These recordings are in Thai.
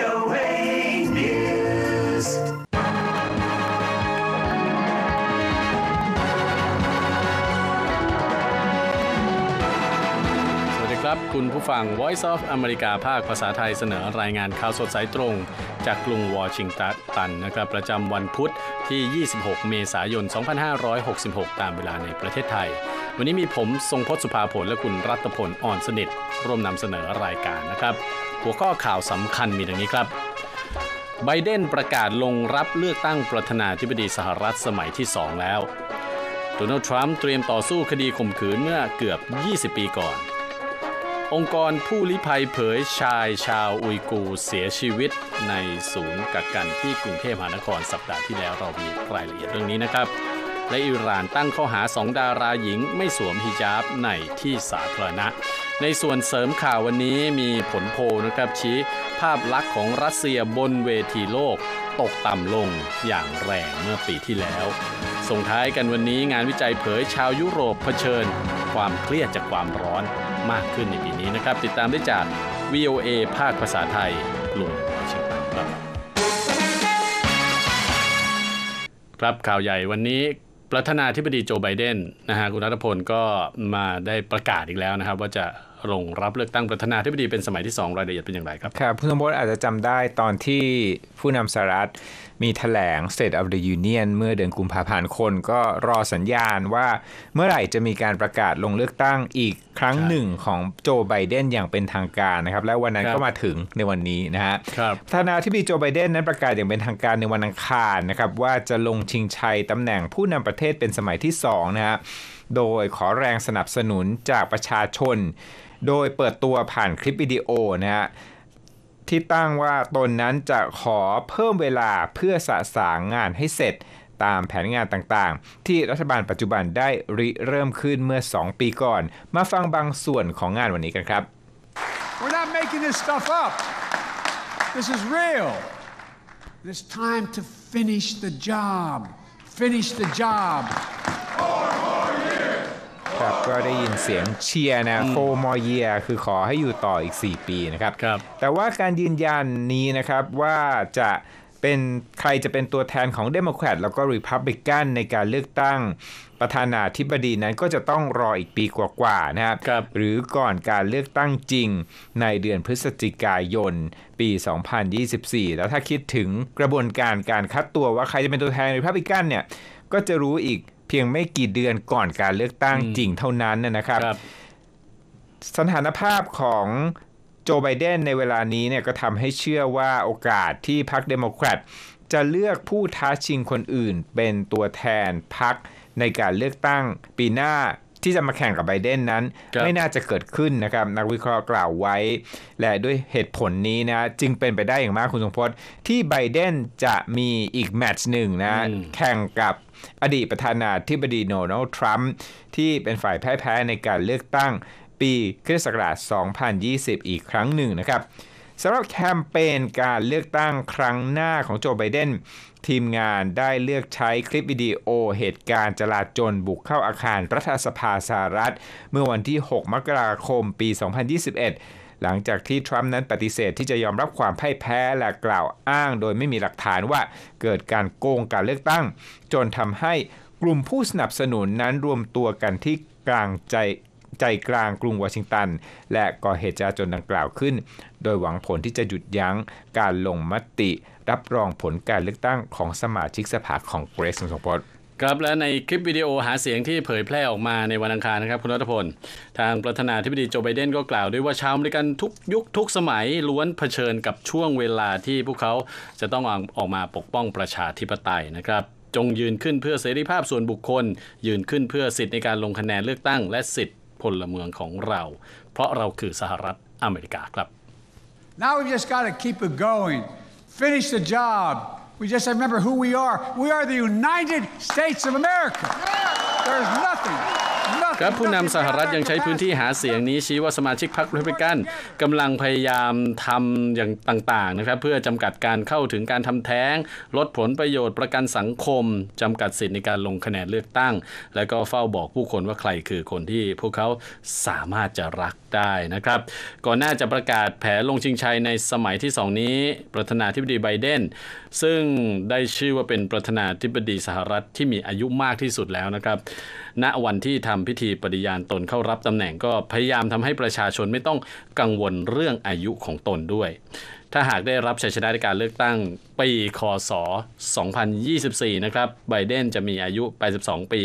VOA News ครับ คุณผู้ฟัง Voice of อเมริกาภาคภาษาไทยเสนอรายงานข่าวสดสายตรง จากกรุงวอชิงตันนะครับประจำวันพุธที่ 26 เมษายน 2566 ตามเวลาในประเทศไทย วันนี้มีผมทรงพศสุภาผลและคุณรัตพลอ่อนสนิทร่วมนำเสนอรายการนะครับหัวข้อข่าวสำคัญมีดังนี้ครับ ไบเดนประกาศลงรับเลือกตั้งประธานาธิบดีสหรัฐสมัยที่2แล้วโดนัลด์ทรัมป์เตรียมต่อสู้คดีข่มขืนเมื่อเกือบ 20 ปีก่อน องค์กรผู้ลี้ภัยเผยชายชาวอุยกูเสียชีวิตในศูนย์กักกันที่กรุงเทพมหานครสัปดาห์ที่แล้วเรามีรายละเอียดเรื่องนี้นะครับและอิหร่านตั้งข้อหาสองดาราหญิงไม่สวมฮิญาบในที่สาธารณะ ในส่วนเสริมข่าววันนี้มีผลโพนะครับชี้ ภาพลักษณ์ของรัสเซียบนเวทีโลกตกต่ำลงอย่างแรงเมื่อปีที่แล้ว ส่งท้ายกันวันนี้งานวิจัยเผยชาวยุโรปเผชิญ ความเครียดจากความร้อนมากขึ้นในปีนี้นะครับ ติดตามได้จาก VOA ภาคภาษาไทยลุงวอชิงันครับ ครับข่าวใหญ่วันนี้ประธานาธิบดีโจไบเดนนะฮะคุณรัฐพลก็มาได้ประกาศอีกแล้วนะครับว่าจะลงรับเลือกตั้งประธานาธิบดีเป็นสมัยที่2รายละเอียดเป็นอย่างไรครับครับคุณสมบูรอาจจะจำได้ตอนที่ผู้นำสหรัฐมีถแถลง State of the Union เมื่อเดือนกุมภาพันธ์คนก็รอสัญญาณว่าเมื่อไหร่จะมีการประกาศลงเลือกตั้งอีกครั้งหนึ่งของโจไบเดนอย่างเป็นทางการนะครับ และวันนั้นก็มาถึงในวันนี้นะฮะทานาธิบดีโจไบเดนนั้นประกาศอย่างเป็นทางการในวันอังคารนะครับ ว่าจะลงชิงชัยตำแหน่งผู้นำประเทศเป็นสมัยที่2นะฮะโดยขอแรงสนับสนุนจากประชาชน โดยเปิดตัวผ่านคลิปวิดีโอนะฮะที่ตั้งว่าตนนั้นจะขอเพิ่มเวลาเพื่อสะสางงานให้เสร็จตามแผนงานต่างๆ ที่รัฐบาลปัจจุบันได้ริเริ่มขึ้นเมื่อ 2 ปีก่อน มาฟังบางส่วนของงานวันนี้กันครับ We're not making this stuff up. This is real. It's time to finish the job. Finish the job. Four more. ครับก็ได้ยินเสียงเชียร์นะโฟมอเยียคือขอให้อยู่ต่ออีก 4 ปีนะครับรบแต่ว่าการยืนยันนี้นะครับ ว่าจะเป็นใครจะเป็นตัวแทนของเดโมแครตแล้วก็ริพับบิกันในการเลือกตั้งประธานาธิบดีนั้นก็จะต้องรออีกปีกว่า ๆ นะครับรบหรือก่อนการเลือกตั้งจริงในเดือนพฤศจิกายน ปี 2024 แล้วถ้าคิดถึงกระบวนการการคัดตัวว่าใครจะเป็นตัวแทนริพับบิกันเนี่ยก็จะรู้อีกเพียงไม่กี่เดือนก่อนการเลือกตั้งจริงเท่านั้นนะครับรบสถานภาพของโจไบเดน ในเวลานี้เนี่ยก็ทำให้เชื่อว่าโอกาสที่พรรคเดโมแครตจะเลือกผู้ท้าชิงคนอื่นเป็นตัวแทนพรรคในการเลือกตั้งปีหน้าที่จะมาแข่งกับไบเดนนั้น ไม่น่าจะเกิดขึ้นนะครับ นักวิเคราะห์กล่าวไว้ และด้วยเหตุผลนี้นะจึงเป็นไปได้อย่างมากคุณสงพจน์ที่ไบเดนจะมีอีกแมตช์หนึ่งนะแข่งกับอดีตประธานาธิบดีโดนัลด์ทรัมป์ที่เป็นฝ่ายแพ้แพ้ในการเลือกตั้งปีคริสต์ศักราช 2020 อีกครั้งหนึ่งนะครับสำหรับแคมเปญการเลือกตั้งครั้งหน้าของโจไบเดน ทีมงานได้เลือกใช้คลิปวิดีโอเหตุการณ์จลาจลบุกเข้าอาคารรัฐสภาสหรัฐ เมื่อวันที่ 6 มกราคมปี 2021หลังจากที่ทรัมป์นั้นปฏิเสธที่จะยอมรับความพ่ายแพ้และกล่าวอ้างโดยไม่มีหลักฐานว่าเกิดการโกงการเลือกตั้ง จนทำให้กลุ่มผู้สนับสนุนนั้นรวมตัวกันที่กลางใจใจกลางกรุงวอชิงตัน และก่อเหตุจาจนดังกล่าวขึ้น โดยหวังผลที่จะหยุดยั้งการลงมติรับรองผลการเลือกตั้งของสมาชิกสภาของเกรซสงสงพจน์ครับและในคลิปวิดีโอหาเสียงที่เผยแพร่ออกมาในวันอังคารนะครับคุณรัฐพลทางประธานาธิบดีโจไบเดนก็กล่าวด้วยว่าชาวอเมริกันทุกยุคทุกสมัยล้วนเผชิญกับช่วงเวลาที่พวกเขาจะต้องออกมาปกป้องประชาธิปไตยนะครับ จงยืนขึ้นเพื่อเสรีภาพส่วนบุคคล ยืนขึ้นเพื่อสิทธิในการลงคะแนนเลือกตั้ง และสิทธิพลเมืองของเรา เพราะเราคือสหรัฐอเมริกาครับ Now we've just got to keep it going finish the job We just remember who we are. We are the United States of America. There's nothing. ครับ ผู้นำสหรัฐยังใช้พื้นที่หาเสียงนี้ชี้ว่าสมาชิกพรรครีพับลิกันกำลังพยายามทำอย่างต่างๆนะครับเพื่อจำกัดการเข้าถึงการทำแท้ง ลดผลประโยชน์ประกันสังคมจำกัดสิทธิในการลงคะแนนเลือกตั้ง และก็เฝ้าบอกผู้คนว่าใครคือคนที่พวกเขาสามารถจะรักได้นะครับ ก่อนหน้าจะประกาศแผนลงชิงชัยในสมัยที่2นี้ประธานาธิบดีไบเดนซึ่งได้ชื่อว่าเป็นประธานาธิบดีสหรัฐที่มีอายุมากที่สุดแล้วนะครับ ณวันที่ทำพิธีปฏิญาณตนเข้ารับตำแหน่งก็พยายามทำให้ประชาชนไม่ต้องกังวลเรื่องอายุของตนด้วย ถ้าหากได้รับชัยชนะในการเลือกตั้งปี คศ 2024 นะครับ ไบเดนจะมีอายุ 82 ปี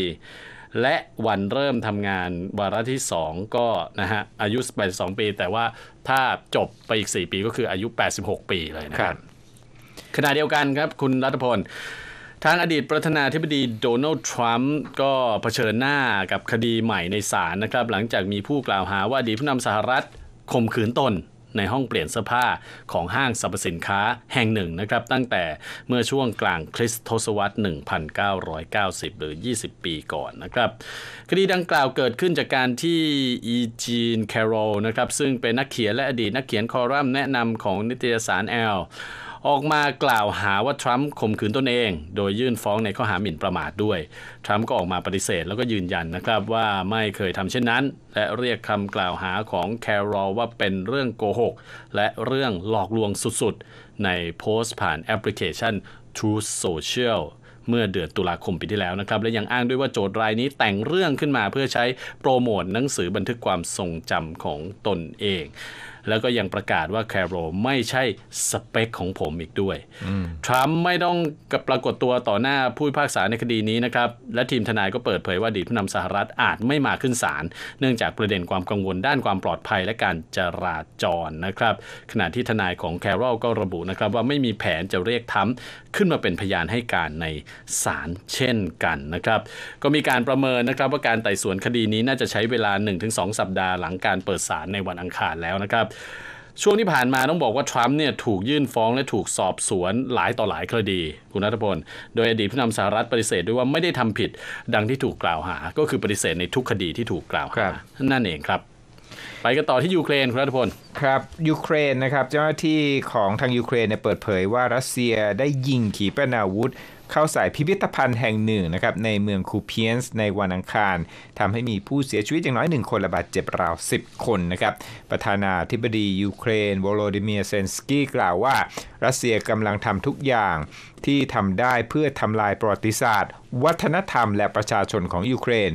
และวันเริ่มทำงานวาระที่ 2 ก็นะฮะอายุ 82 ปี แต่ว่าถ้าจบไปอีก 4 ปีก็คืออายุ 86 ปีเลยนะครับ ขณะเดียวกันครับคุณรัฐพลทางอดีตประธานาธิบดีโดนัลด์ทรัมป์ก็เผชิญหน้ากับคดีใหม่ในศาลนะครับหลังจากมีผู้กล่าวหาว่าอดีตผู้นำสหรัฐข่มขืนตน ในห้องเปลี่ยนเสื้อผ้าของห้างสรรพสินค้าแห่งหนึ่งนะครับ ตั้งแต่เมื่อช่วงกลางคริสตศวรรษ 1990 หรือ 20 ปีก่อนนะครับคดีดังกล่าวเกิดขึ้นจากการที่อีจีนแคโรลนะครับซึ่งเป็นนักเขียนและอดีตนักเขียนคอลัมน์แนะนำของนิตยสารแอลออกมากล่าวหาว่าทรัมป์ข่มขืนตนเอง โดยยื่นฟ้องในข้อหาหมิ่นประมาทด้วย ทรัมป์ก็ออกมาปฏิเสธ แล้วก็ยืนยันนะครับว่าไม่เคยทำเช่นนั้น และเรียกคำกล่าวหาของแครอลว่าเป็นเรื่องโกหกและเรื่องหลอกลวงสุดๆ ในโพสต์ผ่านแอปพลิเคชัน t r u e Social เมื่อเดือนตุลาคมปีที่แล้วนะครับ และยังอ้างด้วยว่าโจทย์รายนี้แต่งเรื่องขึ้นมาเพื่อใช้โปรโมทหนังสือบันทึกความทรงจำของตนเองแล้วก็ยังประกาศว่าแคโรไม่ใช่สเปคของผมอีกด้วยทรัมป์ไม่ต้องกับปรากฏตัวต่อหน้าผู้พิพากษาในคดีนี้นะครับ และทีมทนายก็เปิดเผยว่าดีตผู้นำสหรัฐอาจไม่มาขึ้นศาล เนื่องจากประเด็นความกังวลด้านความปลอดภัยและการจราจรนะครับ ขณะที่ทนายของแคโรก็ระบุนะครับว่าไม่มีแผนจะเรียกทั้มขึ้นมาเป็นพยานให้การในศาลเช่นกันนะครับ ก็มีการประเมินนะครับว่าการไต่สวนคดีนี้น่าจะใช้เวลา1-2 สัปดาห์หลังการเปิดศาลในวันอังคารแล้วนะครับช่วงที่ผ่านมาต้องบอกว่าทรัมป์เนี่ยถูกยื่นฟ้องและถูกสอบสวนหลายต่อหลายคดี คุณนัทพลโดยอดีตผู้นำสหรัฐปฏิเสธด้วยว่าไม่ได้ทำผิดดังที่ถูกกล่าวหา ก็คือปฏิเสธในทุกคดีที่ถูกกล่าวหานั่นเองครับไปกันต่อที่ยูเครนคุณรัฐพลครับยูเครนนะครับเจ้าหน้าที่ของทางยูเครนเปิดเผยว่ารัสเซียได้ยิงขีปนาวุธเข้าใส่พิพิธภัณฑ์แห่งหนึ่งนะครับในเมืองคูเพียนส์ในวันอังคาร ทำให้มีผู้เสียชีวิตอย่างน้อย 1 คนและบาดเจ็บราว 10 คนนะครับประธานาธิบดี ยูเครนโวโลดิเมียเซนสกี้กล่าวว่า รัสเซียกำลังทำทุกอย่างที่ทำได้เพื่อทำลายประวัติศาสตร์ วัฒนธรรมและประชาชนของยูเครน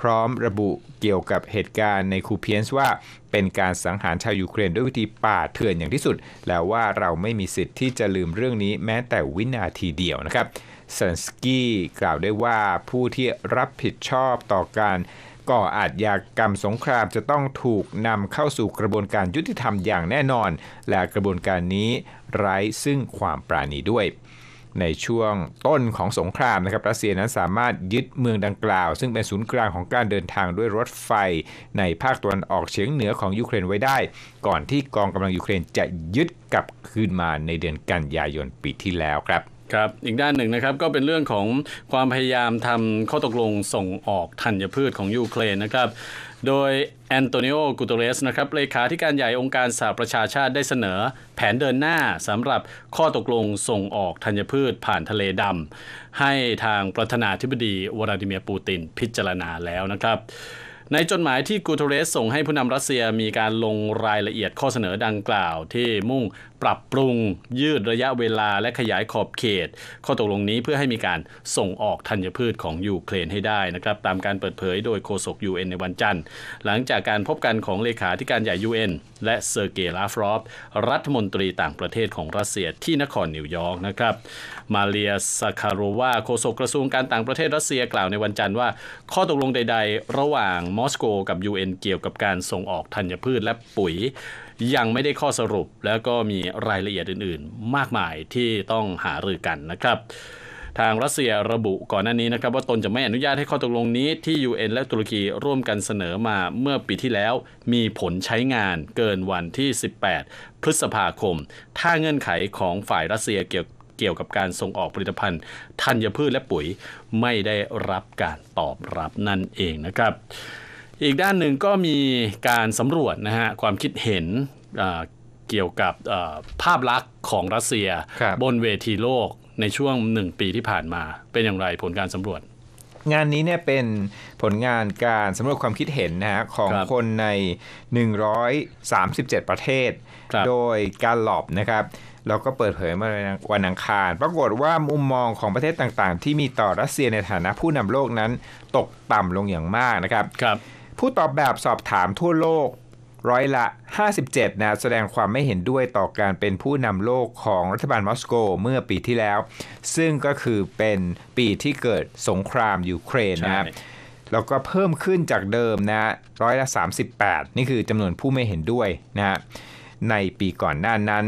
พร้อมระบุเกี่ยวกับเหตุการณ์ในคูเพียนส์ว่าเป็นการสังหารชาวยูเครน ด้วยวิธีป่าเถื่อนอย่างที่สุดแล้วว่าเราไม่มีสิทธิ์ที่จะลืมเรื่องนี้แม้แต่วินาทีเดียวนะครับเซนสกี้กล่าวได้ว่าผู้ที่รับผิดชอบต่อการก่ออาชญากรรมสงครามจะต้องถูกนำเข้าสู่กระบวนการยุติธรรมอย่างแน่นอน และกระบวนการนี้ไร้ซึ่งความปราณีด้วย ในช่วงต้นของสงครามนะครับรัสเซียนั้นสามารถยึดเมืองดังกล่าว ซึ่งเป็นศูนย์กลางของการเดินทางด้วยรถไฟในภาคตะวันออกเฉียงเหนือของยูเครนไว้ได้ ก่อนที่กองกำลังยูเครนจะยึดกลับคืนมาในเดือนกันยายนปีที่แล้วครับครับ อีกด้านหนึ่งนะครับ ก็เป็นเรื่องของความพยายามทำข้อตกลงส่งออกธัญพืชของยูเครนนะครับ โดยแอนโตนิโอกูตเรส นะครับ เลขาธิการใหญ่องค์การสหประชาชาติได้เสนอแผนเดินหน้าสำหรับข้อตกลงส่งออกธัญพืชผ่านทะเลดำให้ทางประธานาธิบดีวลาดิเมียร์ ปูตินพิจารณาแล้วนะครับ ในจดหมายที่กูตเรสส่งให้ผู้นำรัสเซียมีการลงรายละเอียดข้อเสนอดังกล่าวที่มุ่งปรับปรุงยืดระยะเวลาและขยายขอบเขต ข้อตกลงนี้เพื่อให้มีการส่งออกธัญพืชของยูเครนให้ได้นะครับตามการเปิดเผยโดยโฆษก UN ในวันจันทร์ หลังจากการพบกันของเลขาธิการใหญ่ UN และเซอร์เกย์ลาฟรอฟรัฐมนตรีต่างประเทศของรัสเซียที่นครนิวยอร์กนะครับมาเลียสคารวาโฆษกกระทรวงการต่างประเทศรัสเซียกล่าวในวันจันทร์ว่า ข้อตกลงใด ๆ ระหว่างมอสโกกับ UN เกี่ยวกับการส่งออกธัญพืชและปุ๋ยยังไม่ได้ข้อสรุปแล้วก็มีรายละเอียดอื่นๆ มากมายที่ต้องหารือกันนะครับ ทางรัสเซียระบุก่อนหน้านี้นะครับ ว่าตนจะไม่อนุญาตให้ข้อตกลงนี้ที่ UN และตุรกีร่วมกันเสนอมาเมื่อปีที่แล้วมีผลใช้งานเกินวันที่ 18 พฤษภาคม ถ้าเงื่อนไขของฝ่ายรัสเซียเกี่ยวเกี่ยวกับการส่งออกผลิตภัณฑ์ธัญพืชและปุ๋ยไม่ได้รับการตอบรับนั่นเองนะครับอีกด้านหนึ่งก็มีการสำรวจนะฮะความคิดเห็นเกี่ยวกับภาพลักษณ์ของรัสเซียบบนเวทีโลกในช่วงหนึ่งปีที่ผ่านมา เป็นอย่างไรผลการสำรวจ งานนี้เนี่ยเป็นผลงานการสำรวจความคิดเห็นนะฮะของคคนใน 137 ประเทศ โดยการหลอบนะครับเราก็เปิดเผยมาวันอังคาร ปรากฏว่ามุมมองของประเทศต่างๆ ที่มีต่อรัสเซียในฐานะผู้นำโลกนั้นตกต่ำลงอย่างมากนะครับครับผู้ตอบแบบสอบถามทั่วโลกร้อยละ 57นะแสดงความไม่เห็นด้วยต่อการเป็นผู้นำโลกของรัฐบาลมอสโก เมื่อปีที่แล้ว ซึ่งก็คือเป็นปีที่เกิดสงครามยูเครนนะแล้วก็เพิ่มขึ้นจากเดิมนะร้อยละ38นี่คือจำนวนผู้ไม่เห็นด้วยนะะในปีก่อนหน้านั้น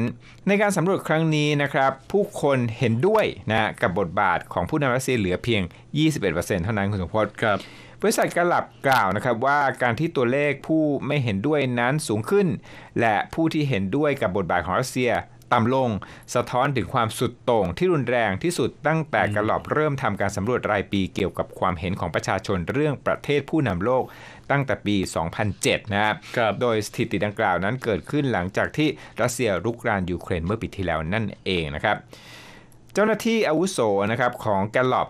ในการสำรวจครั้งนี้นะครับ ผู้คนเห็นด้วยนะกับบทบาทของผู้นำรัสเซียเหลือเพียง21%เท่านั้นคุณสมพศครับบริษัทกลับกล่าวนะครับว่าการที่ตัวเลขผู้ไม่เห็นด้วยนั้นสูงขึ้น และผู้ที่เห็นด้วยกับบทบาทของรัสเซียต่ำลงสะท้อนถึงความสุดโต่งที่รุนแรงที่สุดตั้งแต่กระหลอบเริ่มทำการสำรวจรายปี เกี่ยวกับความเห็นของประชาชนเรื่องประเทศผู้นำโลกตั้งแต่ปี 2007 นะครับโดยสถิติดังกล่าวนั้นเกิดขึ้นหลังจากที่รัสเซียรุกรานยูเครนเมื่อปีที่แล้วนั่นเองนะครับเจ้าหน้าที่อาวุโสนะครับของแกลลอบ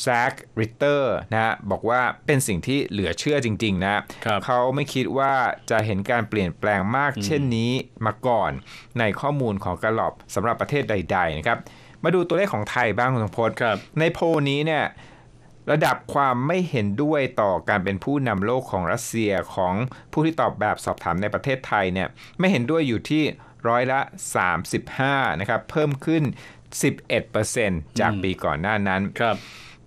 แซกริตเตอร์นะฮะบอกว่าเป็นสิ่งที่เหลือเชื่อจริง ๆนะเขาไม่คิดว่าจะเห็นการเปลี่ยนแปลงมากเช่นนี้มาก่อน ในข้อมูลของกระหลอบสำหรับประเทศใด ๆนะครับ มาดูตัวเลขของไทยบ้างคุณสงพจน์ในโพนี้เนี่ยระดับความไม่เห็นด้วยต่อการเป็นผู้นำโลกของรัสเซียของผู้ที่ตอบแบบสอบถามในประเทศไทยเนี่ยไม่เห็นด้วยอยู่ที่ร้อยละ 35นะครับเพิ่มขึ้น 11%จากปีก่อนหน้านั้นครับ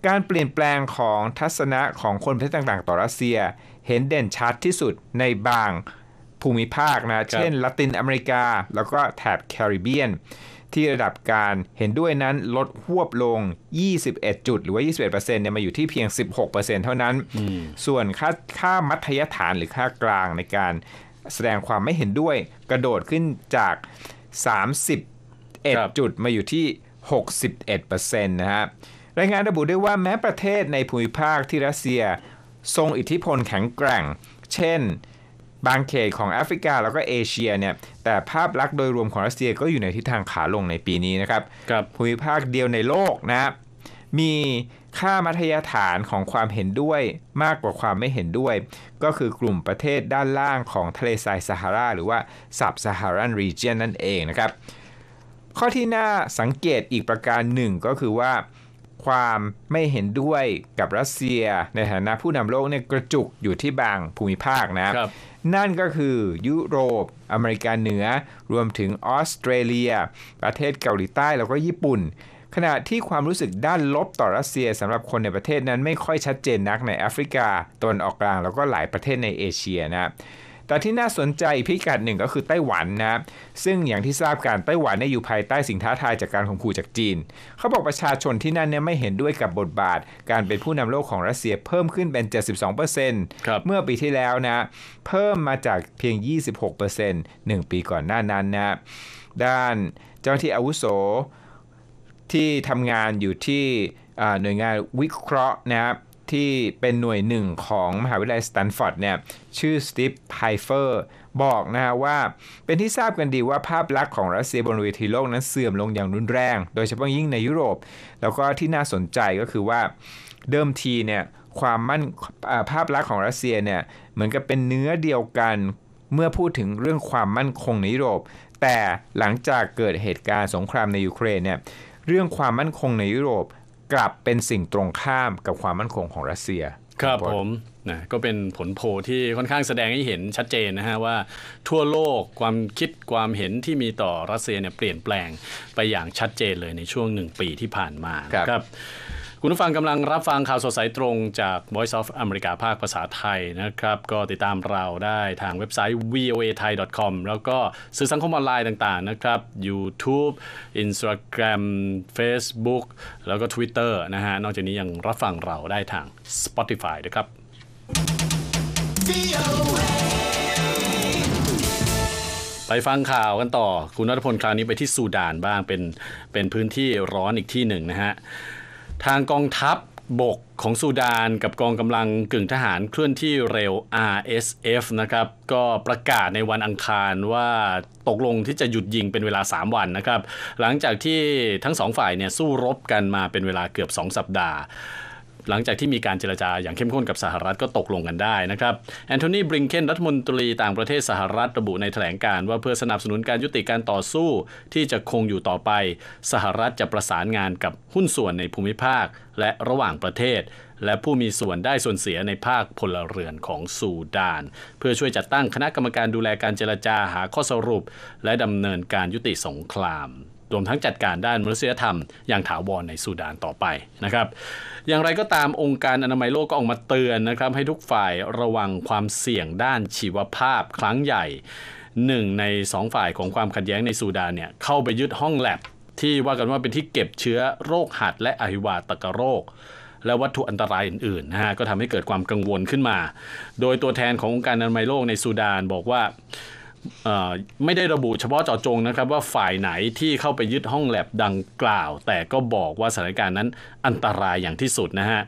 การเปลี่ยนแปลงของทัศนะของคนประเทศต่าง ๆ ต่อรัสเซีย เห็นเด่นชัดที่สุดในบางภูมิภาคนะเช่นละตินอเมริกา แล้วก็แถบแคริบเบียน ที่ระดับการเห็นด้วยนั้นลดหวบลง 21 จุดหรือว่า21%เนี่ยมาอยู่ที่เพียง 16%เท่านั้น ส่วนค่าค่ามัธยฐานหรือค่ากลางในการแสดงความไม่เห็นด้วยกระโดดขึ้นจาก 31 จุดมาอยู่ที่ 61%นะครับรายงานระบุด้วยว่าแม้ประเทศในภูมิภาคที่รัสเซียทรงอิทธิพลแข็งแกร่ง เช่น บางเขตของแอฟริกาแล้วก็เอเชียเนี่ยแต่ภาพลักษณ์โดยรวมของรัสเซียก็อยู่ในทิศทางขาลงในปีนี้นะครับครับภูมิภาคเดียวในโลกนะมีค่ามัธยฐานของความเห็นด้วยมากกว่าความไม่เห็นด้วย ก็คือกลุ่มประเทศด้านล่างของทะเลทรายซาฮาราหรือว่าซับซาฮารันรีเจียน นั่นเองนะครับข้อที่น่าสังเกตอีกประการหนึ่งก็คือว่าความไม่เห็นด้วยกับรัสเซียในฐานะผู้นำโลกเนี่ยกระจุกอยู่ที่บางภูมิภาคนะครับนั่นก็คือยุโรปอเมริกาเหนือรวมถึงออสเตรเลีย ประเทศเกาหลีใต้แล้วก็ญี่ปุ่น ขณะที่ความรู้สึกด้านลบต่อรัสเซียสำหรับคนในประเทศนั้นไม่ค่อยชัดเจนนักในแอฟริกาตะวันออกกลางแล้วก็หลายประเทศในเอเชียนะแต่ที่น่าสนใจพิกัดหนึ่งก็คือ ไต้หวันนะ ซึ่งอย่างที่ทราบการไต้หวันเนี่ยอยู่ภายใต้สิ่งท้าทายจากการข่มขู่จากจีน เขาบอกประชาชนที่นั่นเนี่ยไม่เห็นด้วยกับบทบาทการเป็นผู้นำโลกของรัสเซียเพิ่มขึ้นเป็น 72%เเมื่อปีที่แล้วนะ เพิ่มมาจากเพียง 26% 1 ปีก่อนหน้านั้นนะ ด้านเจ้าหน้าที่อาวุโสที่ทำงานอยู่ที่หน่วยงานวิเคราะห์นะครับที่เป็นหน่วยหนึ่งของมหาวิทยาลัยสแตนฟอร์ดเนี่ยชื่อสตีฟไพเฟอร์บอกนะฮะว่าเป็นที่ทราบกันดีว่าภาพลักษณ์ของรัสเซียบนเวทีโลกนั้นเสื่อมลงอย่างรุนแรง โดยเฉพาะยิ่งในยุโรป แล้วก็ที่น่าสนใจก็คือว่าเดิมทีเนี่ยความมั่นภาพลักษณ์ของรัสเซียเนี่ยเหมือนกับเป็นเนื้อเดียวกันเมื่อพูดถึงเรื่องความมั่นคงในยุโรป แต่หลังจากเกิดเหตุการณ์สงครามในยูเครนเนี่ยเรื่องความมั่นคงในยุโรปกลับเป็นสิ่งตรงข้ามกับความมั่นคงของรัสเซีย ครับผมนะก็เป็นผลโพที่ค่อนข้างแสดงให้เห็นชัดเจนนะฮะ ว่าทั่วโลกความคิดความเห็นที่มีต่อรัสเซียเนี่ยเปลี่ยนแปลงไปอย่างชัดเจนเลยในช่วงหนึ่งปีที่ผ่านมาครับรบคุณผู้ฟังกำลังรับฟังข่าวสดสายตรงจาก Voice of a m e r i c าภาคภาษาไทยนะครับ ก็ติดตามเราได้ทางเว็บไซต์ voa thai com แล้วก็สื่อสังคมออนไลน์ต่างๆ นะครับ YouTube Instagram Facebook แล้วก็ Twitter นะฮะ นอกจากนี้ยังรับฟังเราได้ทาง Spotify ด้วยครับ ไปฟังข่าวกันต่อ คุณนัทพลคราวนี้ไปที่สูดานบ้างเป็นเป็นพื้นที่ร้อนอีกที่หนึ่งนะฮะทางกองทัพบกของสูดาน กับกองกำลังกึ่งทหารเคลื่อนที่เร็ว RSF นะครับก็ประกาศในวันอังคารว่าตกลงที่จะหยุดยิงเป็นเวลา 3 วันนะครับหลังจากที่ทั้งสองฝ่ายเนี่ยสู้รบกันมาเป็นเวลาเกือบ 2 สัปดาห์หลังจากที่มีการเจรจาอย่างเข้มข้นกับสหรัฐก็ตกลงกันได้นะครับแอนโทนีบริงเกนรัฐมนตรีต่างประเทศสหรัฐ ระบุในแถลงการว่าเพื่อสนับสนุนการยุติการต่อสู้ ที่จะคงอยู่ต่อไป สหรัฐจะประสานงานกับหุ้นส่วนในภูมิภาคและระหว่างประเทศ และผู้มีส่วนได้ส่วนเสียในภาคพลเรือนของซูดาน เพื่อช่วยจัดตั้งคณะกรรมการดูแลการเจรจาหาข้อสรุป และดำเนินการยุติสงครามรวมทั้งจัดการด้านมนุษยธรรมอย่างถาวรในสุดานต่อไปนะครับ อย่างไรก็ตามองค์การอนามัยโลกก็ออกมาเตือนนะครับให้ทุกฝ่ายระวังความเสี่ยงด้านชีวภาพครั้งใหญ่หนึ่งในสองฝ่ายของความขัดแย้งในซูดานเนี่ยเข้าไปยึดห้องแลบที่ว่ากันว่าเป็นที่เก็บเชื้อโรคหัดและอหิวาตกโรค และวัตถุอันตรายอื่นๆนะฮะก็ทำให้เกิดความกังวลขึ้นมา โดยตัวแทนขององค์การอนามัยโลกในซูดานบอกว่าไม่ได้ระบุเฉพาะเจาะจงนะครับว่าฝ่ายไหนที่เข้าไปยึดห้องแลบดังกล่าว แต่ก็บอกว่าสถานการณ์นั้นอันตรายอย่างที่สุดนะฮะ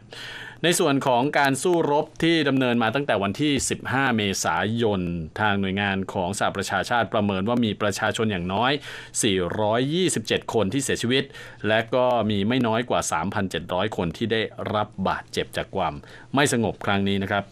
ในส่วนของการสู้รบที่ดำเนินมาตั้งแต่วันที่ 15 เมษายนทางหน่วยงานของสหประชาชาติประเมินว่ามีประชาชนอย่างน้อย 427 คนที่เสียชีวิต และก็มีไม่น้อยกว่า 3,700 คนที่ได้รับบาดเจ็บจากความไม่สงบครั้งนี้นะครับ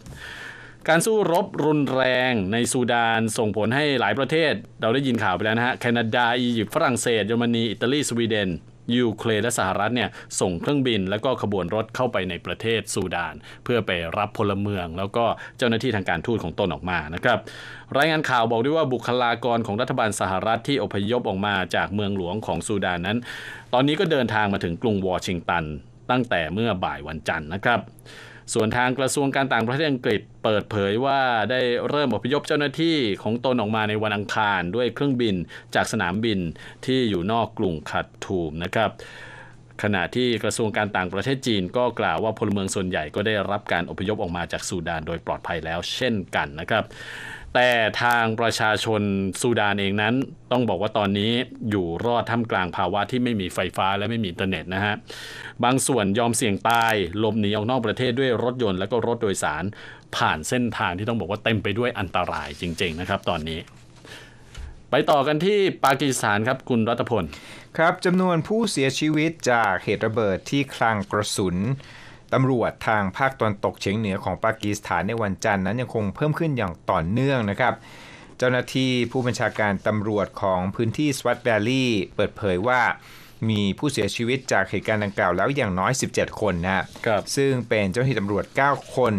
การสู้รบรุนแรงในซูดานส่งผลให้หลายประเทศ เราได้ยินข่าวไปแล้วนะฮะ แคนาดา อียิปต์ฝรั่งเศสเยอรมนี อิตาลี สวีเดน ยูเครนและสหรัฐเนี่ยส่งเครื่องบิน และก็ขบวนรถเข้าไปในประเทศซูดาน เพื่อไปรับพลเมือง แล้วก็เจ้าหน้าที่ทางการทูตของตนออกมานะครับ รายงานข่าวบอกด้วยว่าบุคลากรของรัฐบาลสหรัฐที่อพยพออกมาจากเมืองหลวงของซูดานนั้น ตอนนี้ก็เดินทางมาถึงกรุงวอชิงตัน ตั้งแต่เมื่อบ่ายวันจันทร์นะครับส่วนทางกระทรวงการต่างประเทศอังกฤษ เปิดเผยว่าได้เริ่มอพยพเจ้าหน้าที่ของตนออกมาในวันอังคาร ด้วยเครื่องบินจากสนามบินที่อยู่นอกกรุงขัดทูมนะครับขณะที่กระทรวงการต่างประเทศจีนก็กล่าวว่าพลเมืองส่วนใหญ่ก็ได้รับการอพยพออกมาจากซูดานโดยปลอดภัยแล้ว เช่นกันนะครับแต่ทางประชาชนซูดานเองนั้นต้องบอกว่าตอนนี้อยู่รอดท่ามกลางภาวะที่ไม่มีไฟฟ้าและไม่มีอินเทอร์เน็ตนะฮะบางส่วนยอมเสี่ยงตายหลบหนีออกนอกประเทศด้วยรถยนต์และก็รถโดยสารผ่านเส้นทางที่ต้องบอกว่าเต็มไปด้วยอันตรายจริงๆนะครับตอนนี้ ไปต่อกันที่ปากีสถานครับคุณรัตพลครับจำนวนผู้เสียชีวิตจากเหตุระเบิดที่คลังกระสุนตำรวจทางภาคตะวันตกเฉียงเหนือของปากีสถานในวันจันทร์นั้นยังคงเพิ่มขึ้นอย่างต่อเนื่องนะครับ เจ้าหน้าที่ผู้บัญชาการตำรวจของพื้นที่สวัตแวลลี่เปิดเผยว่า มีผู้เสียชีวิตจากเหตุการณ์ดังกล่าวแล้วอย่างน้อย 17 คนนะครับ ซึ่งเป็นเจ้าหน้าที่ตำรวจ 9 คน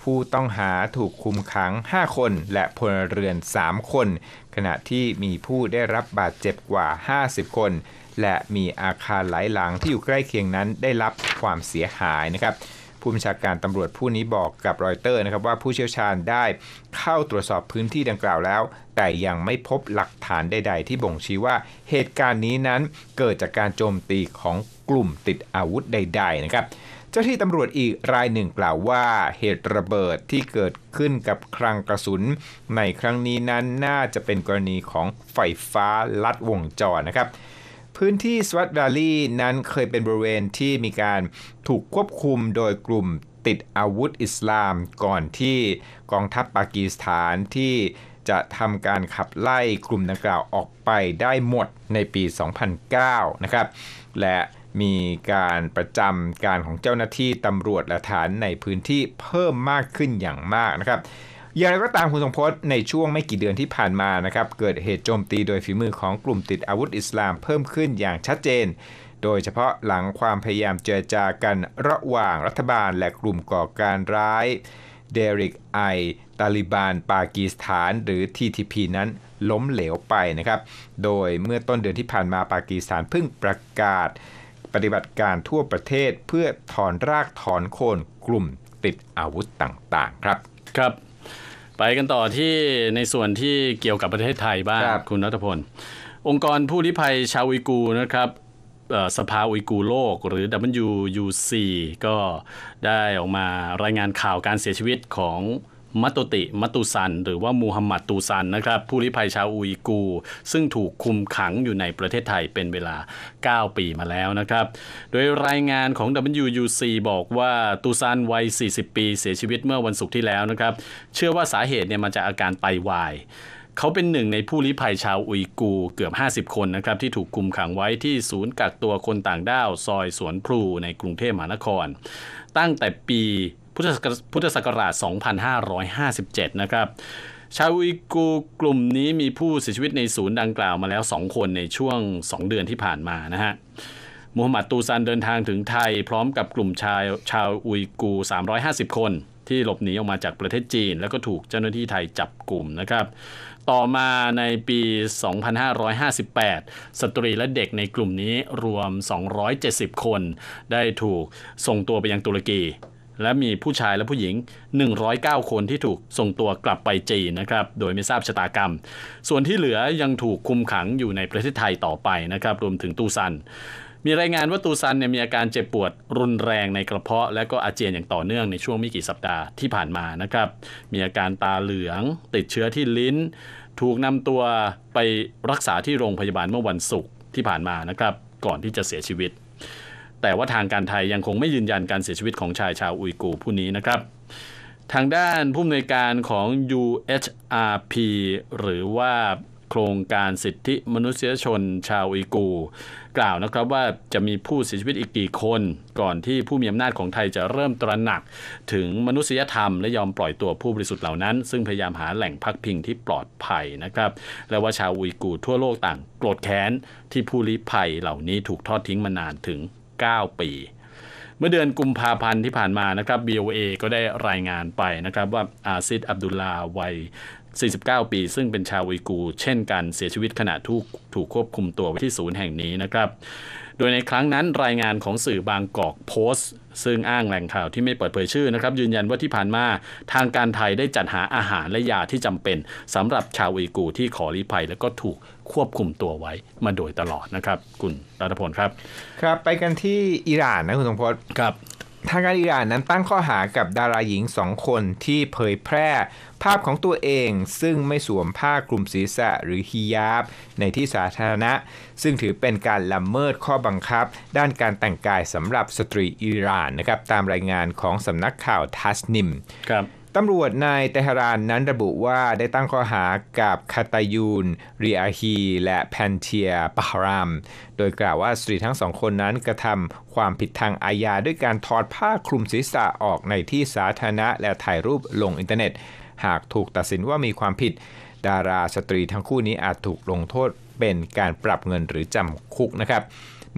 ผู้ต้องหาถูกคุมขัง5 คน และพลเรือน 3 คน ขณะที่มีผู้ได้รับบาดเจ็บกว่า 50 คนและมีอาคารหลายหลังที่อยู่ใกล้เคียงนั้นได้รับความเสียหายนะครับ ผู้บัญชาการตำรวจผู้นี้บอกกับรอยเตอร์นะครับว่าผู้เชี่ยวชาญได้เข้าตรวจสอบพื้นที่ดังกล่าวแล้ว แต่ยังไม่พบหลักฐานใด ๆ ที่บ่งชี้ว่าเหตุการณ์นี้นั้นเกิดจากการโจมตีของกลุ่มติดอาวุธใด ๆนะครับ เจ้าที่ตำรวจอีกรายหนึ่งกล่าวว่า เหตุระเบิดที่เกิดขึ้นกับคลังกระสุนในครั้งนี้นั้นน่าจะเป็นกรณีของไฟฟ้าลัดวงจรนะครับพื้นที่สวัตดาลีนั้นเคยเป็นบริเวณที่มีการถูกควบคุมโดยกลุ่มติดอาวุธอิสลามก่อนที่กองทัพปากีสถานที่จะทำการขับไล่กลุ่มดังกล่าวออกไปได้หมดในปี 2009 นะครับและมีการประจำการของเจ้าหน้าที่ตำรวจและฐานในพื้นที่เพิ่มมากขึ้นอย่างมากนะครับอย่างไรก็ตามคุณสงพจน์ในช่วงไม่กี่เดือนที่ผ่านมานะครับ เกิดเหตุโจมตีโดยฝีมือของกลุ่มติดอาวุธอิสลามเพิ่มขึ้นอย่างชัดเจน โดยเฉพาะหลังความพยายามเจรจากันระหว่างรัฐบาลและกลุ่มก่อการร้ายเดริกไอตาลิบานปากีสถานหรือ TTP นั้นล้มเหลวไปนะครับ โดยเมื่อต้นเดือนที่ผ่านมาปากีสถานเพิ่งประกาศ ปฏิบัติการทั่วประเทศเพื่อถอนรากถอนโคนกลุ่มติดอาวุธต่างๆ ครับครับไปกันต่อที่ในส่วนที่เกี่ยวกับประเทศไทยบ้างคคุณนัทพล องค์กรผู้ลี้ภัยชาวอุยกูนะครับ สภาอุยกูโลกหรือ WUC ก็ได้ออกมารายงานข่าวการเสียชีวิตของมัตุติ มัตุซัน หรือว่ามูฮัมหมัดตูซันนะครับ ผู้ลี้ภัยชาวอุยกู ซึ่งถูกคุมขังอยู่ในประเทศไทยเป็นเวลา 9 ปีมาแล้วนะครับ โดยรายงานของ WUC บอกว่าตูซันวัย 40 ปี เสียชีวิตเมื่อวันศุกร์ที่แล้วนะครับ เชื่อว่าสาเหตุเนี่ยมาจากอาการไตาวาย เขาเป็นหนึ่งในผู้ลี้ภัยชาวอุยกู เกือบ 50 คนนะครับที่ถูกคุมขังไว้ที่ศูนย์กักตัวคนต่างด้าวซอยสวนพลูในกรุงเทพมหานคร ตั้งแต่ปีพุทธศักราช 2557นะครับ ชาวอุยกูกลุ่มนี้มีผู้เสียชีวิตในศูนย์ดังกล่าวมาแล้ว 2 คนในช่วง 2 เดือนที่ผ่านมา นะฮะมูฮัมหมัดตูซันเดินทางถึงไทยพร้อมกับกลุ่มชายชาวอุยกู 350 คน ที่หลบหนีออกมาจากประเทศจีน แล้วก็ถูกเจ้าหน้าที่ไทยจับกลุ่มนะครับ ต่อมาในปี 2558 สตรีและเด็กในกลุ่มนี้รวม 270 คนได้ถูกส่งตัวไปยังตุรกีและมีผู้ชายและผู้หญิง 109 คนที่ถูกส่งตัวกลับไปจีนนะครับ โดยไม่ทราบชะตากรรม ส่วนที่เหลือยังถูกคุมขังอยู่ในประเทศไทยต่อไปนะครับ รวมถึงตูซัน มีรายงานว่าตูซันเนี่ยมีอาการเจ็บปวดรุนแรงในกระเพาะและก็อาเจียนอย่างต่อเนื่องในช่วงไม่กี่สัปดาห์ที่ผ่านมานะครับ มีอาการตาเหลือง ติดเชื้อที่ลิ้น ถูกนำตัวไปรักษาที่โรงพยาบาลเมื่อวันศุกร์ที่ผ่านมานะครับ ก่อนที่จะเสียชีวิตแต่ว่าทางการไทยยังคงไม่ยืนยันการเสียชีวิตของชายชาวอุยกูผู้นี้นะครับ ทางด้านผู้อำนวยการของ UHRP หรือว่าโครงการสิทธิมนุษยชนชาวอีกู กล่าวนะครับว่าจะมีผู้เสียชีวิตอีกกี่คน ก่อนที่ผู้มีอำนาจของไทยจะเริ่มตระหนัก ถึงมนุษยธรรมและยอมปล่อยตัวผู้บริสุทธิ์เหล่านั้น ซึ่งพยายามหาแหล่งพักพิงที่ปลอดภัยนะครับและว่าชาวอีกูทั่วโลกต่างโกรธแค้นที่ผู้ลี้ภัยเหล่านี้ถูกทอดทิ้งมานานถึง9 ปี เมื่อเดือนกุมภาพันธ์ที่ผ่านมา นะครับ BOA ก็ได้รายงานไปนะครับว่าอาซิดอับดุลลาวัย 49 ปีซึ่งเป็นชาวอีกูเช่นกัน เสียชีวิตขณะถูกถูกควบคุมตัวไว้ที่ศูนย์แห่งนี้นะครับโดยในครั้งนั้นรายงานของสื่อบางกอกโพสต์ ซึ่งอ้างแหล่งข่าวที่ไม่เปิดเผยชื่อนะครับ ยืนยันว่าที่ผ่านมา ทางการไทยได้จัดหาอาหารและยาที่จำเป็น สำหรับชาวอีกูที่ขอลี้ภัย แล้วก็ถูกควบคุมตัวไว้มาโดยตลอดนะครับคุณรัตพลครับครับไปกันที่อิหร่านนะ คุณสงพจน์ครับทางการอิหร่านนั้นตั้งข้อหากับดาราหญิงสองคนที่เผยแพร่ภาพของตัวเองซึ่งไม่สวมผ้าคลุมศีรษะหรือฮิญาบในที่สาธารณะซึ่งถือเป็นการละเมิดข้อบังคับด้านการแต่งกายสำหรับสตรีอิหร่านนะครับตามรายงานของสำนักข่าวทัสนิมครับตำรวจในเตหะรานนั้นระบุว่าได้ตั้งข้อหากับคาตายูนเรียฮี และแพนเทียปาราม โดยกล่าวว่าสตรีทั้งสองคนนั้นกระทำความผิดทางอาญาด้วยการถอดผ้าคลุมศีรษะออกในที่สาธารณะและถ่ายรูปลงอินเทอร์เน็ต หากถูกตัดสินว่ามีความผิดดาราสตรีทั้งคู่นี้อาจถูกลงโทษเป็นการปรับเงินหรือจำคุกนะครับ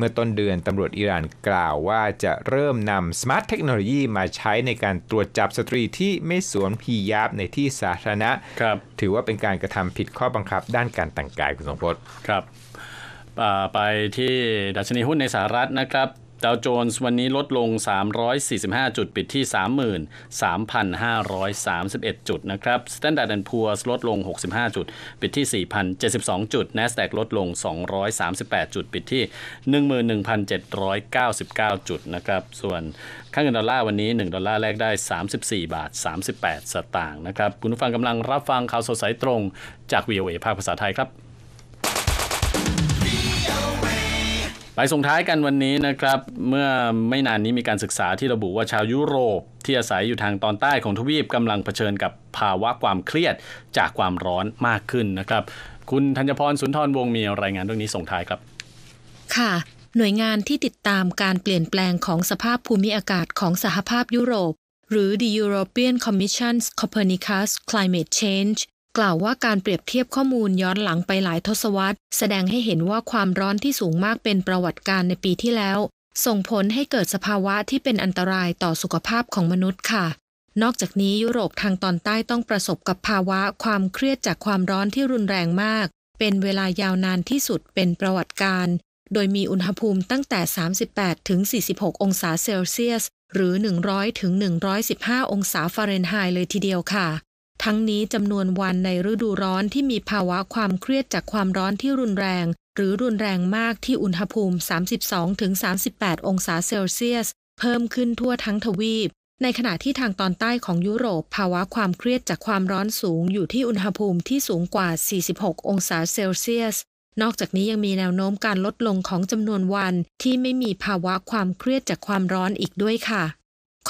เมื่อต้นเดือนตำรวจอิหร่านกล่าวว่าจะเริ่มนำสมาร์ทเทคโนโลยี มาใช้ในการตรวจจับสตรีที่ไม่สวมพียาบในที่สาธารณะ ครับ ถือว่าเป็นการกระทำผิดข้อบังคับ ด้านการแต่งกายคุณสมพศครับ ไปที่ดัชนีหุ้นในสหรัฐนะครับดาวโจนส์วันนี้ลดลง 345 จุด ปิดที่ 33,531 จุดนะครับ Standard and Poor's ลดลง 65 จุด ปิดที่ 4,072 จุด NASDAQ ลดลง 238 จุด ปิดที่ 11,799 จุดนะครับ ส่วนค่าเงินดอลลาร์วันนี้ 1 ดอลลาร์แลกได้ 34 บาท 38 สตางค์นะครับ คุณผู้ฟังกำลังรับฟังข่าวสดสายตรงจาก VOA ภาคภาษาไทยครับไปส่งท้ายกันวันนี้นะครับ เมื่อไม่นานนี้มีการศึกษาที่ระบุว่าชาวยุโรป ที่อาศัยอยู่ทางตอนใต้ของทวีปกำลังเผชิญกับภาวะความเครียดจากความร้อนมากขึ้นนะครับ คุณธัญพรสุนทรวงมีรายงานเรื่องนี้ส่งท้ายครับ ค่ะ หน่วยงานที่ติดตามการเปลี่ยนแปลงของสภาพภูมิอากาศของสหภาพยุโรป หรือ The European Commission's Copernicus Climate Change กล่าวว่าการเปรียบเทียบข้อมูลย้อนหลังไปหลายทศวรรษ แสดงให้เห็นว่าความร้อนที่สูงมากเป็นประวัติการในปีที่แล้ว ส่งผลให้เกิดสภาวะที่เป็นอันตรายต่อสุขภาพของมนุษย์ค่ะ นอกจากนี้ยุโรปทางตอนใต้ต้องประสบกับภาวะความเครียดจากความร้อนที่รุนแรงมาก เป็นเวลายาวนานที่สุดเป็นประวัติการ โดยมีอุณหภูมิตั้งแต่ 38 ถึง 46 องศาเซลเซียส หรือ 100 ถึง 115 องศาฟาเรนไฮต์เลยทีเดียวค่ะทั้งนี้จำนวนวันในฤดูร้อนที่มีภาวะความเครียดจากความร้อนที่รุนแรง หรือรุนแรงมากที่อุณหภูมิ 32-38 องศาเซลเซียส เพิ่มขึ้นทั่วทั้งทวีป ในขณะที่ทางตอนใต้ของยุโรป ภาวะความเครียดจากความร้อนสูงอยู่ที่อุณหภูมิที่สูงกว่า 46 องศาเซลเซียส นอกจากนี้ยังมีแนวโน้มการลดลงของจำนวนวัน ที่ไม่มีภาวะความเครียดจากความร้อนอีกด้วยค่ะ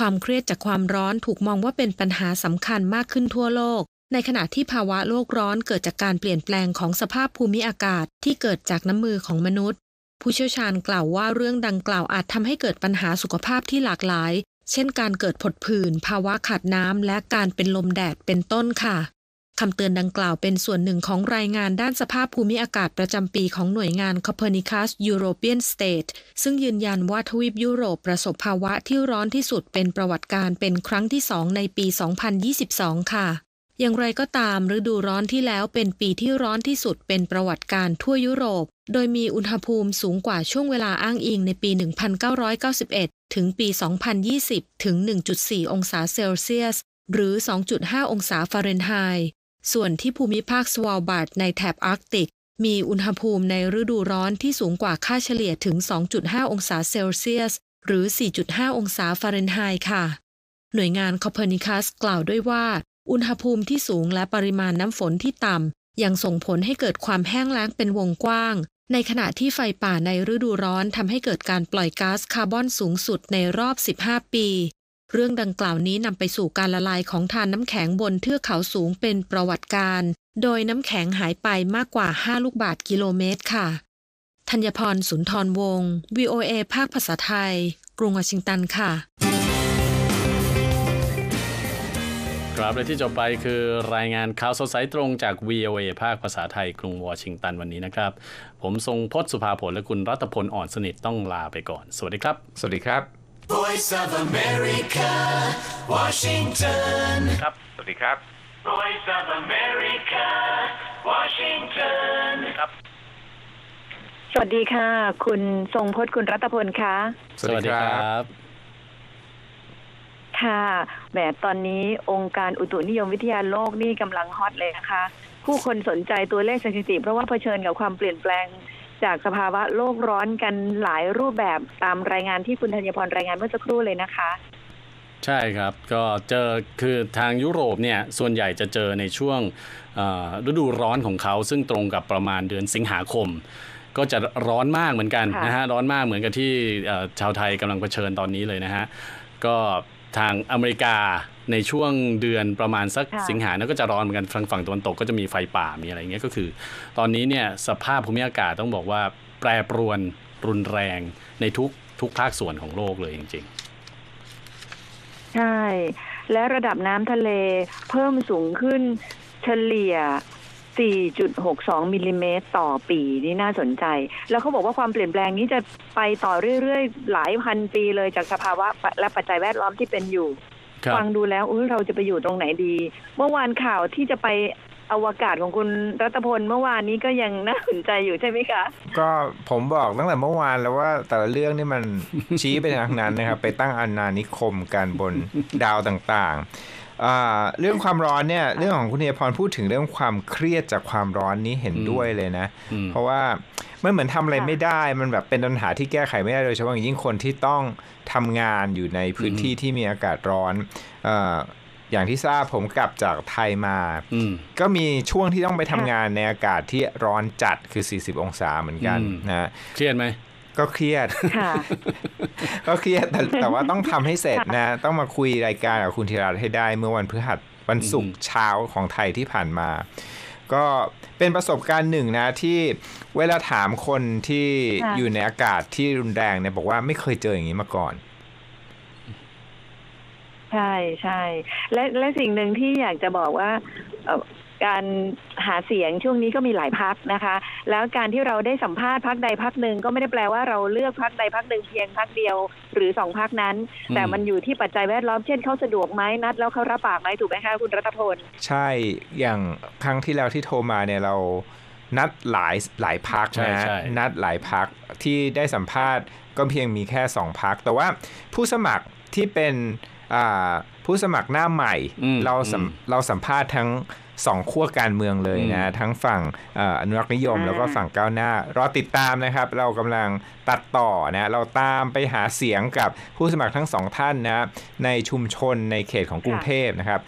ความเครียดจากความร้อนถูกมองว่าเป็นปัญหาสำคัญมากขึ้นทั่วโลก ในขณะที่ภาวะโลกร้อนเกิดจากการเปลี่ยนแปลงของสภาพภูมิอากาศที่เกิดจากน้ำมือของมนุษย์ ผู้เชี่ยวชาญกล่าวว่าเรื่องดังกล่าวอาจทำให้เกิดปัญหาสุขภาพที่หลากหลาย เช่น การเกิดผดผื่น ภาวะขาดน้ำและการเป็นลมแดดเป็นต้นค่ะคำเตือนดังกล่าวเป็นส่วนหนึ่งของรายงานด้านสภาพภูมิอากาศประจำปีของหน่วยงาน Copernicus European State ซึ่งยืนยันว่าทวีปยุโรปประสบภาวะที่ร้อนที่สุดเป็นประวัติการเป็นครั้งที่สองในปี 2022 ค่ะ อย่างไรก็ตามฤดูร้อนที่แล้วเป็นปีที่ร้อนที่สุดเป็นประวัติการทั่วยุโรป โดยมีอุณหภูมิสูงกว่าช่วงเวลาอ้างอิงในปี 1991 ถึงปี 2020 ถึง 1.4 องศาเซลเซียส หรือ 2.5 องศาฟาเรนไฮต์ส่วนที่ภูมิภาคสวอลบาร์ดในแถบอาร์กติกมีอุณหภูมิในฤดูร้อนที่สูงกว่าค่าเฉลี่ยถึง 2.5 องศาเซลเซียส หรือ 4.5 องศาฟาเรนไฮต์ค่ะ หน่วยงานคอเปอร์นิคัสกล่าวด้วยว่าอุณหภูมิที่สูงและปริมาณน้ำฝนที่ต่ำ ยังส่งผลให้เกิดความแห้งแล้งเป็นวงกว้าง ในขณะที่ไฟป่าในฤดูร้อนทำให้เกิดการปล่อยก๊าซคาร์บอนสูงสุดในรอบ 15 ปีเรื่องดังกล่าวนี้นำไปสู่การละลายของทานน้ำแข็งบนเทือกเขาสูงเป็นประวัติการ โดยน้ำแข็งหายไปมากกว่า 5 ลูกบาทกิโลเมตรค่ะธัญพรสุนทรวงศ์ VOA ภาคภาษาไทย กรุงวอชิงตันค่ะ ครับและที่จบไปคือรายงานข่าวสดสายตรงจาก VOA ภาคภาษาไทย กรุงวอชิงตันวันนี้นะครับ ผมทรงพศสุภาผลและคุณรัตพลอ่อนสนิทต้องลาไปก่อน สวัสดีครับ สวัสดีครับ Voice of America Washington ครับ สวัสดีครับ Voice of America Washington ครับสวัสดีค่ะ คุณทรงพจน์คุณรัตพลคะสวัสดีครับ ค่ะ แหม ตอนนี้องค์การอุตุนิยมวิทยาโลกนี่กำลังฮอตเลยนะคะ ผู้คนสนใจตัวเลขสถิติเพราะว่าเผชิญกับความเปลี่ยนแปลงจากสภาวะโลกร้อนกันหลายรูปแบบตามรายงานที่คุณธัญพรรายงานเมื่อสักครู่เลยนะคะ ใช่ครับก็เจอคือทางยุโรปเนี่ยส่วนใหญ่จะเจอในช่วงฤดูร้อนของเขาซึ่งตรงกับประมาณเดือนสิงหาคม ก็จะร้อนมากเหมือนกันนะฮะร้อนมากเหมือนกับที่ชาวไทยกำลังเผชิญตอนนี้เลยนะฮะก็ทางอเมริกาในช่วงเดือนประมาณสักสิงหาเนี่ยก็จะร้อนเหมือนกันฝั่งฝั่งตะวันตกก็จะมีไฟป่ามีอะไรเงี้ยก็คือ ตอนนี้เนี่ย สภาพภูมิอากาศต้องบอกว่าแปรปรวนรุนแรงในทุกทุกภาคส่วนของโลกเลยจริงๆใช่ และระดับน้ำทะเลเพิ่มสูงขึ้นเฉลี่ย4.62มิลลิเมตรต่อปีนี่น่าสนใจ แล้วเขาบอกว่าความเปลี่ยนแปลงนี้จะไปต่อเรื่อยๆหลายพันปีเลยจากสภาวะและปัจจัยแวดล้อมที่เป็นอยู่ ฟังดูแล้วเอเราจะไปอยู่ตรงไหนดี เมื่อวานข่าวที่จะไปอวกาศของคุณรัตพล เมื่อวานนี้ก็ยังน่าสนใจอยู่ใช่ไหมคะ ก็ผมบอกตั้งแต่เมื่อวานแล้วว่าแต่ละเรื่องนี่มันชี้ไปทางนั้นนะครับ ไปตั้งอาานิคมกันบนดาวต่างๆเรื่องความร้อนเนี่ยเรื่องของคุณเอพรพูดถึงเรื่องความเครียดจากความร้อนนี้เห็นด้วยเลยนะเพราะว่ามันเหมือนทำอะไรไม่ได้ มันแบบเป็นปัญหาที่แก้ไขไม่ได้โดยเฉพาะอย่างยิ่งคนที่ต้องทำงานอยู่ในพื้นที่ที่มีอากาศร้อนอย่างที่ทราบผมกลับจากไทยมาก็มีช่วงที่ต้องไปทำงานในอากาศที่ร้อนจัดคือ 40 องศาเหมือนกันนะเครียดไหมก็เครียดก็เครียดแต่แต่ว่าต้องทำให้เสร็จนะ ต้องมาคุยรายการกับคุณธีรัตให้ได้เมื่อวันพฤหัสวันศุกร์เช้าของไทยที่ผ่านมา ก็เป็นประสบการณ์หนึ่งนะ ที่เวลาถามคนที่อยู่ในอากาศที่รุนแรงเนี่ยบอกว่าไม่เคยเจออย่างนี้มาก่อน ใช่ใช่และและสิ่งหนึ่งที่อยากจะบอกว่าการหาเสียงช่วงนี้ก็มีหลายพักนะคะ แล้วการที่เราได้สัมภาษณ์พักใดพักหนึ่ง ก็ไม่ได้แปลว่าเราเลือกพักใดพักหนึ่งเพียงพักเดียวหรือสองพักนั้น แต่มันอยู่ที่ปัจจัยแวดล้อมเช่นเขาสะดวกไหมนัดแล้วเขารับปากไหมถูกไหมคะคุณรัตพลใช่ อย่างครั้งที่แล้วที่โทรมาเนี่ยเรานัดหลายหลายพักนะนัดหลายพักที่ได้สัมภาษณ์ก็เพียงมีแค่สองพัก แต่ว่าผู้สมัครที่เป็นผู้สมัครหน้าใหม่ เราเราสัมภาษณ์ทั้งสองขั้วการเมืองเลยนะทั้งฝั่งอนุรักษ์นิยมแล้วก็ฝั่งก้าวหน้ารอติดตามนะครับเรากำลังตัดต่อนะเราตามไปหาเสียงกับผู้สมัครทั้งสองท่านนะในชุมชนในเขตของกรุงเทพนะครับ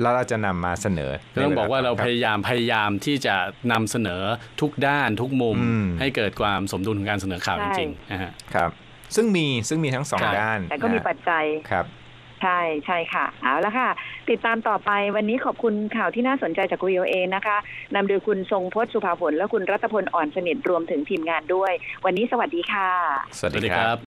แล้วเราจะนำมาเสนอต้องบอกว่าเราพยายามพยายามที่จะนำเสนอทุกด้านทุกมุมให้เกิดความสมดุลของการเสนอข่าวจริงๆนะครับ ซึ่งมีซึ่งมีทั้งสองด้าน แต่ก็มีปัจจัยครับใช่ใช่ค่ะ เอาละค่ะ ติดตามต่อไปวันนี้ขอบคุณข่าวที่น่าสนใจจากวีโอเอนะคะนำโดยคุณทรงพจน์สุภาผล และคุณรัตพลอ่อนสนิทรวมถึงทีมงานด้วย วันนี้สวัสดีค่ะ สวัสดีครับ